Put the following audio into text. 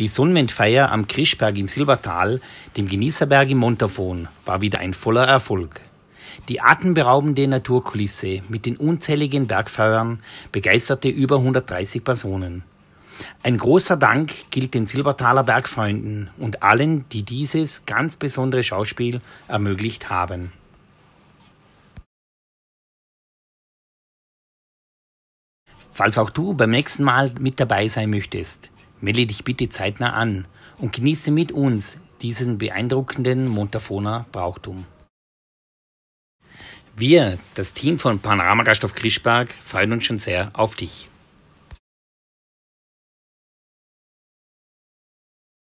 Die Sonnenfeier am Krischberg im Silbertal, dem Genießerberg im Montafon, war wieder ein voller Erfolg. Die atemberaubende Naturkulisse mit den unzähligen Bergfeuern begeisterte über 130 Personen. Ein großer Dank gilt den Silbertaler Bergfreunden und allen, die dieses ganz besondere Schauspiel ermöglicht haben. Falls auch du beim nächsten Mal mit dabei sein möchtest, Melde dich bitte zeitnah an und genieße mit uns diesen beeindruckenden Montafoner Brauchtum. Wir, das Team von Panorama Gasthof Grischberg, freuen uns schon sehr auf dich.